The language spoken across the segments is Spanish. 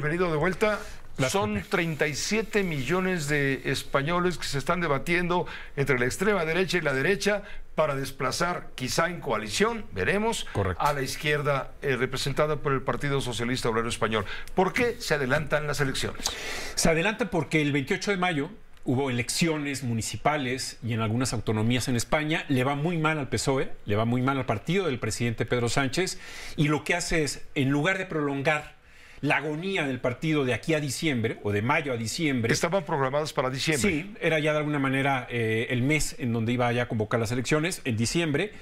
bienvenido de vuelta. Son 37 millones de españoles que se están debatiendo entre la extrema derecha y la derecha para desplazar, quizá en coalición, veremos, a la izquierda eh, representada por el Partido Socialista Obrero Español. ¿Por qué se adelantan las elecciones? Se adelanta porque el 28 de mayo hubo elecciones municipales y en algunas autonomías en España. Le va muy mal al PSOE, le va muy mal al partido del presidente Pedro Sánchez y lo que hace es, en lugar de prolongar la agonía del partido de aquí a diciembre o de mayo a diciembre. Estaban programadas para diciembre. Sí, era ya de alguna manera eh, el mes en donde iba a convocar las elecciones, en diciembre.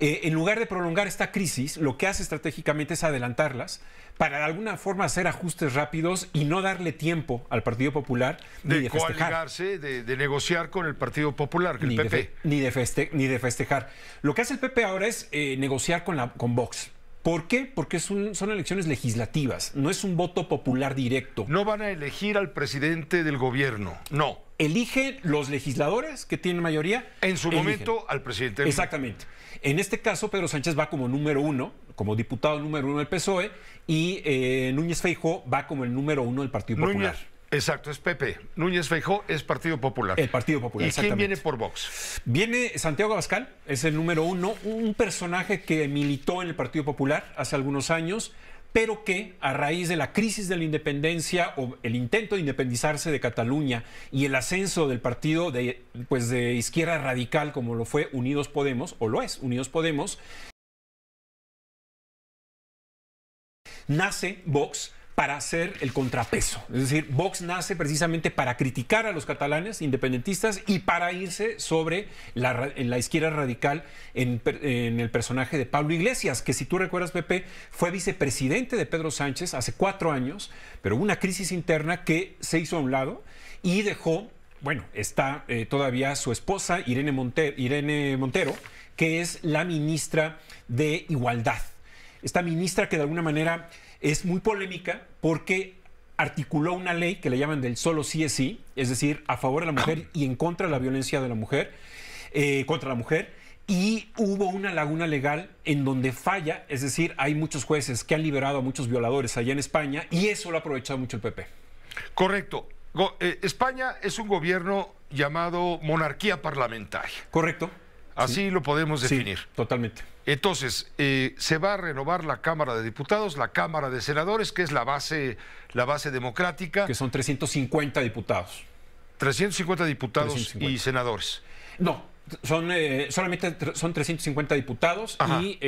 Eh, en lugar de prolongar esta crisis, lo que hace estratégicamente es adelantarlas para de alguna forma hacer ajustes rápidos y no darle tiempo al Partido Popular ni de, festejar. De, negociar con el Partido Popular, ni el PP. De ni, de festejar. Lo que hace el PP ahora es eh, negociar con Vox. ¿Por qué? Porque son elecciones legislativas, no es un voto popular directo. No van a elegir al presidente del gobierno, no. Eligen los legisladores que tienen mayoría. En su momento al presidente. Exactamente. En este caso, Pedro Sánchez va como número uno, como diputado número uno del PSOE, y eh, Núñez Feijó va como el número uno del Partido Popular. Exacto, es Pepe. Núñez Feijó es Partido Popular. El Partido Popular. ¿Y quién viene por Vox? Viene Santiago Abascal, es el número uno, un personaje que militó en el Partido Popular hace algunos años, pero que a raíz de la crisis de la independencia o el intento de independizarse de Cataluña y el ascenso del partido de, pues de izquierda radical como lo fue Unidos Podemos, o lo es Unidos Podemos, nace Vox para hacer el contrapeso. Es decir, Vox nace precisamente para criticar a los catalanes independentistas y para irse sobre la, la izquierda radical en, el personaje de Pablo Iglesias, que si tú recuerdas, Pepe, fue vicepresidente de Pedro Sánchez hace cuatro años, pero hubo una crisis interna que se hizo a un lado y dejó, bueno, está eh, todavía su esposa, Irene Montero, que es la ministra de Igualdad esta ministra que de alguna manera es muy polémica porque articuló una ley que le llaman del solo sí es sí, es decir, a favor de la mujer y en contra de la violencia de la mujer, eh, contra la mujer, y hubo una laguna legal en donde falla, es decir, hay muchos jueces que han liberado a muchos violadores allá en España y eso lo ha aprovechado mucho el PP. Correcto. Eh, España es un gobierno llamado monarquía parlamentaria. Correcto. Así lo podemos definir. Sí, totalmente. Entonces, eh, se va a renovar la Cámara de Diputados, la Cámara de Senadores, que es la base, la base democrática. Que son 350 diputados. 350 diputados y senadores. No, son eh, solamente son 350 diputados y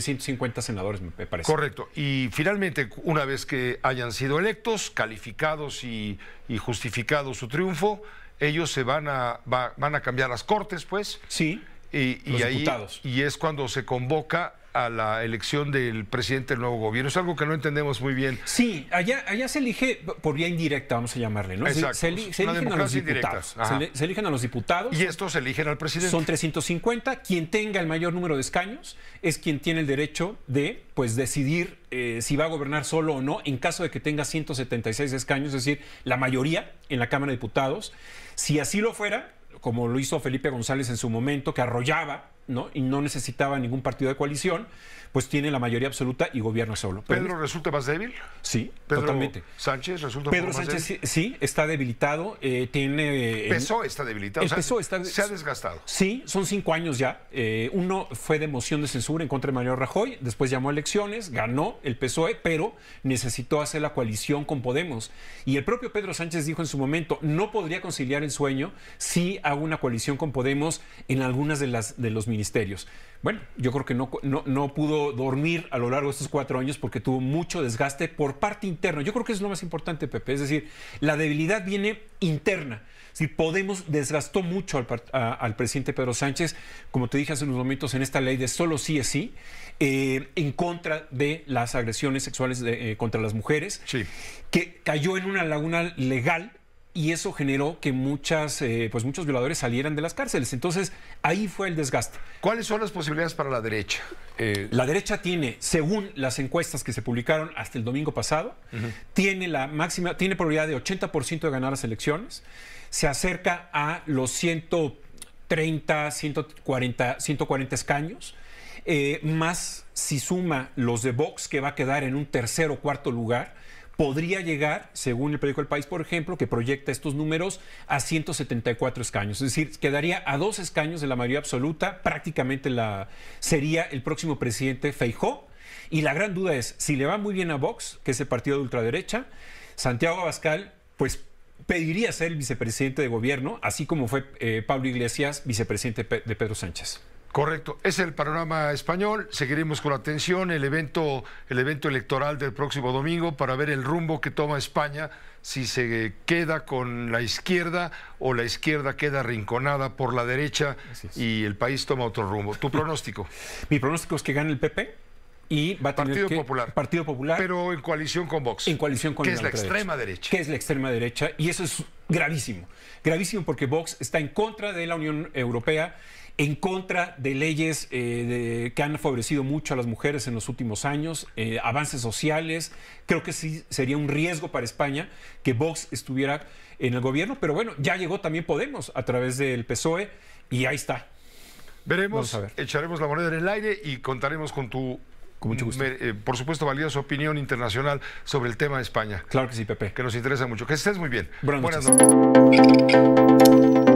150 eh, senadores, me parece. Correcto. Y finalmente, una vez que hayan sido electos, calificados y, y justificado su triunfo, ellos se van a, van a cambiar las cortes, pues. Sí. Y, es cuando se convoca a la elección del presidente del nuevo gobierno. Es algo que no entendemos muy bien. Sí, allá, allá se elige por vía indirecta, vamos a llamarle, ¿no? Se, eligen a los diputados. los diputados. Y estos eligen al presidente. Son 350. Quien tenga el mayor número de escaños es quien tiene el derecho de pues, decidir eh, si va a gobernar solo o no, en caso de que tenga 176 escaños, es decir, la mayoría en la Cámara de Diputados. Si así lo fuera, como lo hizo Felipe González en su momento, que arrollaba ¿no? y no necesitaba ningún partido de coalición, pues tiene la mayoría absoluta y gobierna solo. ¿Pedro resulta más débil? Sí, Pedro totalmente. ¿Sánchez resulta Pedro más Sánchez, sí, está debilitado. Eh, tiene, está debilitado. está, se ha desgastado. Sí, son cinco años ya. Eh, uno fue de moción de censura en contra de Mario Rajoy, después llamó a elecciones, ganó el PSOE, pero necesitó hacer la coalición con Podemos. Y el propio Pedro Sánchez dijo en su momento, no podría conciliar el sueño si hago una coalición con Podemos en algunas de, las, de los ministerios. Bueno, yo creo que no, no, pudo dormir a lo largo de estos cuatro años porque tuvo mucho desgaste por parte interna. Yo creo que es lo más importante, Pepe. Es decir, la debilidad viene interna. Si Podemos desgastó mucho al, presidente Pedro Sánchez, como te dije hace unos momentos, en esta ley de solo sí es sí, eh, en contra de las agresiones sexuales eh, contra las mujeres, que cayó en una laguna legal y eso generó que muchas, eh, pues muchos violadores salieran de las cárceles. Entonces, ahí fue el desgaste. ¿Cuáles son las posibilidades para la derecha? Eh, la derecha tiene, según las encuestas que se publicaron hasta el domingo pasado, tiene la máxima, tiene probabilidad de 80% de ganar las elecciones, se acerca a los 130, 140, 140 escaños. Eh, más si suma los de Vox, que va a quedar en un tercer o cuarto lugar, podría llegar, según el periódico El País, por ejemplo, que proyecta estos números, a 174 escaños. Es decir, quedaría a dos escaños de la mayoría absoluta, prácticamente la, sería el próximo presidente Feijó. Y la gran duda es, si le va muy bien a Vox, que es el partido de ultraderecha, Santiago Abascal, pues pediría ser el vicepresidente de gobierno, así como fue eh, Pablo Iglesias, vicepresidente de Pedro Sánchez. Correcto, es el panorama español. Seguiremos con atención el evento, el evento electoral del próximo domingo para ver el rumbo que toma España, si se queda con la izquierda o la izquierda queda rinconada por la derecha y el país toma otro rumbo. ¿Tu pronóstico? Mi pronóstico es que gane el PP y va a tener Partido Popular. Partido Popular. Pero en coalición con Vox. En coalición con Que es la extrema derecha. derecha. Que es la extrema derecha y eso es gravísimo. Gravísimo porque Vox está en contra de la Unión Europea en contra de leyes eh, que han favorecido mucho a las mujeres en los últimos años, eh, avances sociales. Creo que sí sería un riesgo para España que Vox estuviera en el gobierno, pero bueno, ya llegó también Podemos a través del PSOE y ahí está. Veremos, echaremos la moneda en el aire y contaremos con tu con gusto. Eh, por supuesto, valiosa opinión internacional sobre el tema de España. Claro que sí, Pepe. Que nos interesa mucho. Que estés muy bien. Buenas, noches.